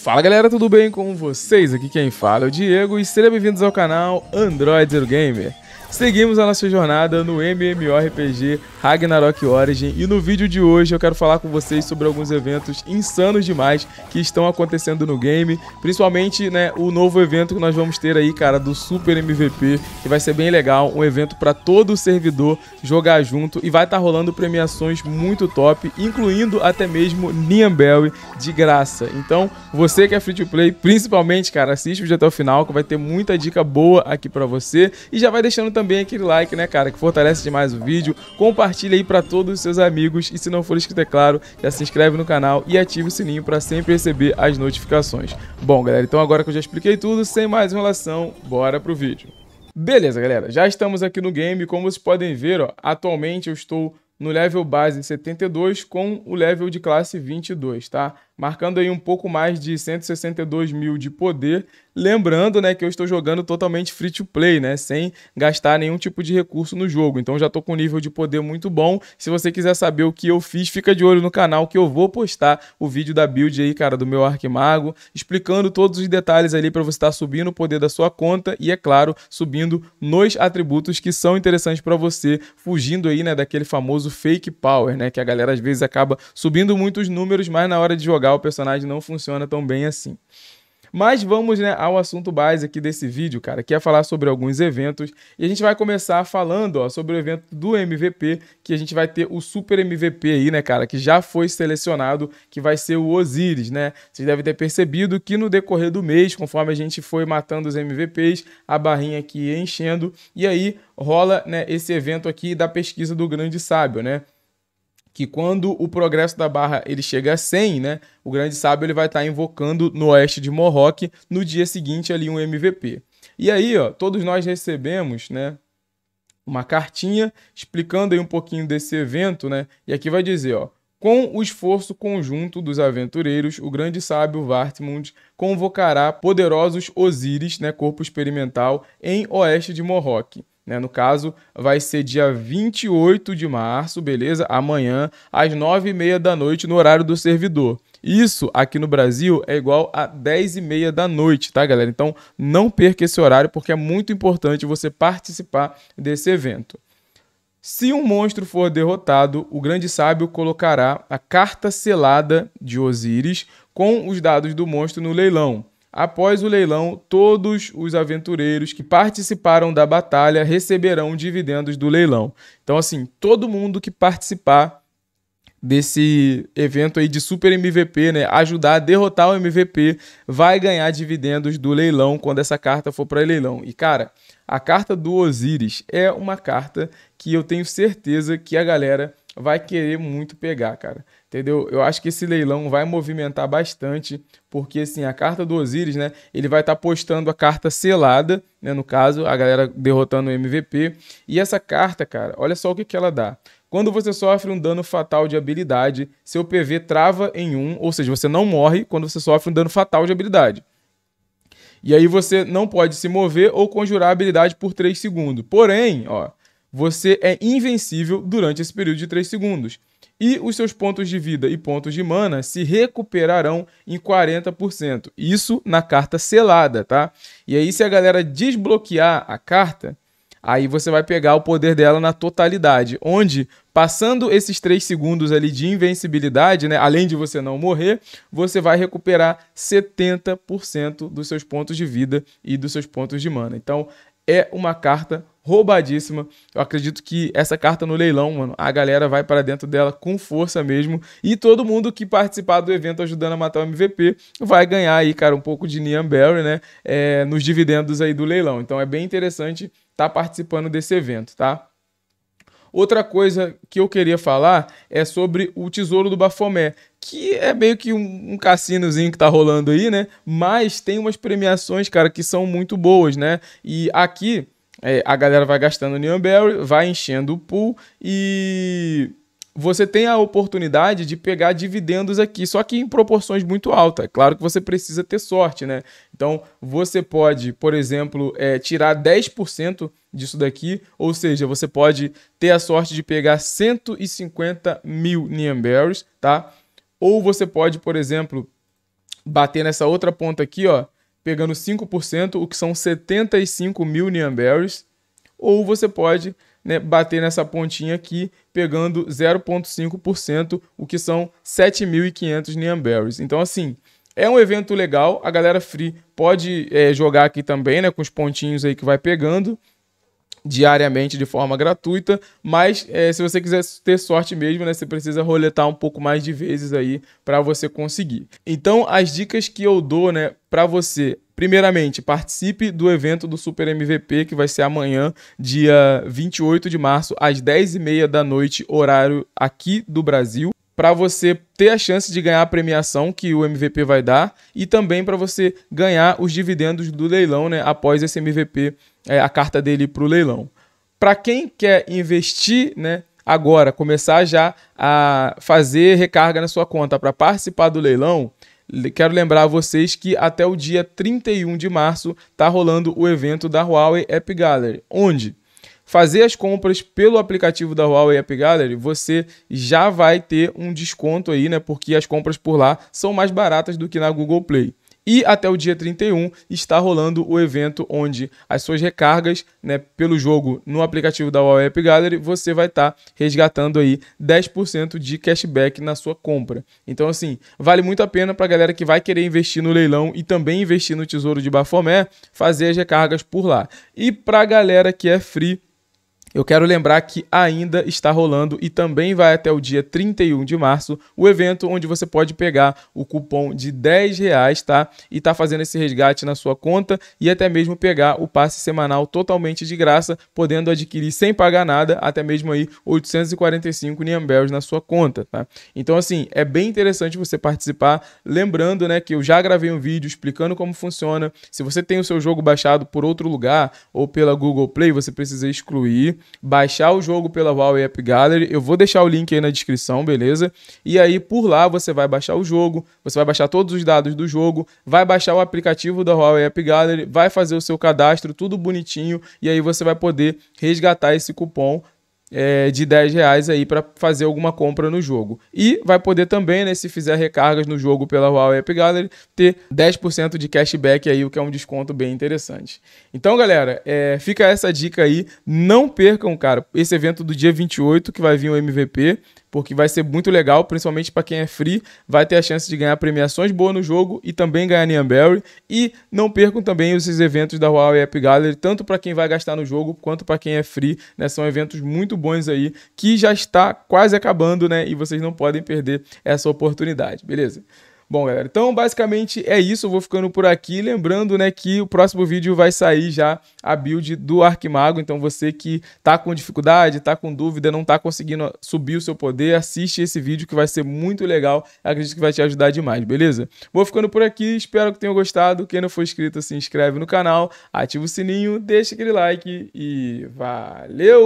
Fala galera, tudo bem com vocês? Aqui quem fala é o Diego e sejam bem-vindos ao canal Android Zero Gamer. Seguimos a nossa jornada no MMORPG Ragnarok Origin e no vídeo de hoje eu quero falar com vocês sobre alguns eventos insanos demais que estão acontecendo no game, principalmente né, o novo evento que nós vamos ter aí, cara, do Super MVP, que vai ser bem legal, um evento para todo o servidor jogar junto e vai estar tá rolando premiações muito top, incluindo até mesmo Niambel de graça. Então, você que é free to play, principalmente, cara, assiste o vídeo até o final que vai ter muita dica boa aqui para você e já vai deixando também aquele like, né, cara, que fortalece demais o vídeo. Compartilha aí para todos os seus amigos e se não for inscrito, é claro, já se inscreve no canal e ative o sininho para sempre receber as notificações. Bom, galera, então agora que eu já expliquei tudo, sem mais enrolação, bora pro vídeo. Beleza, galera, já estamos aqui no game, como vocês podem ver, ó, atualmente eu estou no level base 72 com o level de classe 22, tá? marcando aí um pouco mais de 162 mil de poder. Lembrando, né, que eu estou jogando totalmente free to play, né, sem gastar nenhum tipo de recurso no jogo. Então já estou com um nível de poder muito bom. Se você quiser saber o que eu fiz, fica de olho no canal que eu vou postar o vídeo da build aí, cara, do meu Arquimago, explicando todos os detalhes ali para você estar tá subindo o poder da sua conta e, é claro, subindo nos atributos que são interessantes para você, fugindo aí, né, daquele famoso fake power, né, que a galera às vezes acaba subindo muitos números, mas na hora de jogar jogar o personagem não funciona tão bem assim. Mas vamos né, ao assunto base aqui desse vídeo, cara, que é falar sobre alguns eventos. E a gente vai começar falando ó, sobre o evento do MVP, que a gente vai ter o Super MVP aí, né, cara, que já foi selecionado, que vai ser o Osiris, né? Vocês devem ter percebido que no decorrer do mês, conforme a gente foi matando os MVPs, a barrinha aqui enchendo, e aí rola né, esse evento aqui da pesquisa do grande sábio, né? que quando o progresso da barra ele chega a 100, né, o grande sábio ele vai estar tá invocando no oeste de Morrock no dia seguinte ali um MVP. E aí, ó, todos nós recebemos, né, uma cartinha explicando aí um pouquinho desse evento, né? E aqui vai dizer, ó, com o esforço conjunto dos aventureiros, o grande sábio Vartmund convocará poderosos Osíris, né, corpo experimental, em oeste de Morrock né? No caso, vai ser dia 28 de março, beleza? Amanhã, às 9h30 da noite, no horário do servidor. Isso aqui no Brasil é igual a 10 e meia da noite, tá, galera? Então não perca esse horário porque é muito importante você participar desse evento. Se um monstro for derrotado, o grande sábio colocará a carta selada de Osíris com os dados do monstro no leilão. Após o leilão, todos os aventureiros que participaram da batalha receberão dividendos do leilão. Então, assim, todo mundo que participar desse evento aí de super MVP, né, ajudar a derrotar o MVP, vai ganhar dividendos do leilão quando essa carta for para leilão. E cara, a carta do Osiris é uma carta que eu tenho certeza que a galera vai querer muito pegar, cara. Entendeu? Eu acho que esse leilão vai movimentar bastante, porque assim, a carta do Osiris, né? Ele vai estar tá postando a carta selada, né? No caso, a galera derrotando o MVP. E essa carta, cara, olha só o que, que ela dá. Quando você sofre um dano fatal de habilidade, seu PV trava em 1, um, ou seja, você não morre quando você sofre um dano fatal de habilidade. E aí você não pode se mover ou conjurar a habilidade por 3 segundos. Porém, ó, você é invencível durante esse período de 3 segundos. E os seus pontos de vida e pontos de mana se recuperarão em 40%. Isso na carta selada, tá? E aí, se a galera desbloquear a carta, aí você vai pegar o poder dela na totalidade. Onde, passando esses 3 segundos ali de invencibilidade, né? Além de você não morrer, você vai recuperar 70% dos seus pontos de vida e dos seus pontos de mana. Então, é uma carta roubadíssima. Eu acredito que essa carta no leilão, mano, a galera vai para dentro dela com força mesmo. E todo mundo que participar do evento ajudando a matar o MVP vai ganhar aí, cara, um pouco de Nian Berry, né? É, nos dividendos aí do leilão. Então é bem interessante estar tá participando desse evento, tá? Outra coisa que eu queria falar é sobre o Tesouro do Bafomé, que é meio que um, cassinozinho que tá rolando aí, né? Mas tem umas premiações, cara, que são muito boas, né? E aqui é, a galera vai gastando Neon Barry, vai enchendo o pool e você tem a oportunidade de pegar dividendos aqui, só que em proporções muito altas. É claro que você precisa ter sorte, né? Então, você pode, por exemplo, é, tirar 10% disso daqui, ou seja, você pode ter a sorte de pegar 150 mil Nian Berries, tá? Ou você pode, por exemplo, bater nessa outra ponta aqui, ó, pegando 5%, o que são 75 mil Nian Berries, ou você pode né, bater nessa pontinha aqui, pegando 0,5%, o que são 7.500 Neon Berries. Então, assim, é um evento legal, a galera free pode é, jogar aqui também, né, com os pontinhos aí que vai pegando diariamente de forma gratuita, mas é, se você quiser ter sorte mesmo, né, você precisa roletar um pouco mais de vezes aí para você conseguir. Então, as dicas que eu dou, né, para você Primeiramente, participe do evento do Super MVP, que vai ser amanhã, dia 28 de março, às 10h30 da noite, horário aqui do Brasil para você ter a chance de ganhar a premiação que o MVP vai dar e também para você ganhar os dividendos do leilão, né? Após esse MVP, é, a carta dele para o leilão. Para quem quer investir, né? Agora, começar já a fazer recarga na sua conta para participar do leilão, quero lembrar a vocês que até o dia 31 de março está rolando o evento da Huawei App Gallery, onde fazer as compras pelo aplicativo da Huawei App Gallery, você já vai ter um desconto aí, né? Porque as compras por lá são mais baratas do que na Google Play. E até o dia 31 está rolando o evento onde as suas recargas né, pelo jogo no aplicativo da Huawei App Gallery, você vai estar tá resgatando aí 10% de cashback na sua compra. Então, assim, vale muito a pena para a galera que vai querer investir no leilão e também investir no Tesouro de Bafomé, fazer as recargas por lá. E para a galera que é free, eu quero lembrar que ainda está rolando e também vai até o dia 31 de março o evento onde você pode pegar o cupom de 10 reais, tá? E tá fazendo esse resgate na sua conta e até mesmo pegar o passe semanal totalmente de graça, podendo adquirir sem pagar nada, até mesmo aí 845 Niambels na sua conta, tá? Então assim, é bem interessante você participar, lembrando, né, que eu já gravei um vídeo explicando como funciona. Se você tem o seu jogo baixado por outro lugar ou pela Google Play, você precisa excluir baixar o jogo pela Huawei App Gallery. Eu vou deixar o link aí na descrição, beleza? E aí por lá você vai baixar o jogo, você vai baixar todos os dados do jogo, vai baixar o aplicativo da Huawei App Gallery, vai fazer o seu cadastro, tudo bonitinho, e aí você vai poder resgatar esse cupom é, de 10 reais aí para fazer alguma compra no jogo. E vai poder também, né, se fizer recargas no jogo pela Huawei App Gallery, ter 10% de cashback aí, o que é um desconto bem interessante. Então, galera, é, fica essa dica aí. Não percam, cara, esse evento do dia 28 que vai vir o MVP porque vai ser muito legal, principalmente para quem é free, vai ter a chance de ganhar premiações boas no jogo e também ganhar Nian Berry. E não percam também esses eventos da Huawei App Gallery, tanto para quem vai gastar no jogo quanto para quem é free, né? São eventos muito bons aí que já está quase acabando, né? E vocês não podem perder essa oportunidade, beleza? Bom, galera, então basicamente é isso. Eu vou ficando por aqui. Lembrando, né, que o próximo vídeo vai sair já a build do Arquimago. Então você que tá com dificuldade, tá com dúvida, não tá conseguindo subir o seu poder, assiste esse vídeo que vai ser muito legal. Eu acredito que vai te ajudar demais, beleza? Vou ficando por aqui. Espero que tenham gostado. Quem não for inscrito, se inscreve no canal, ativa o sininho, deixa aquele like e valeu!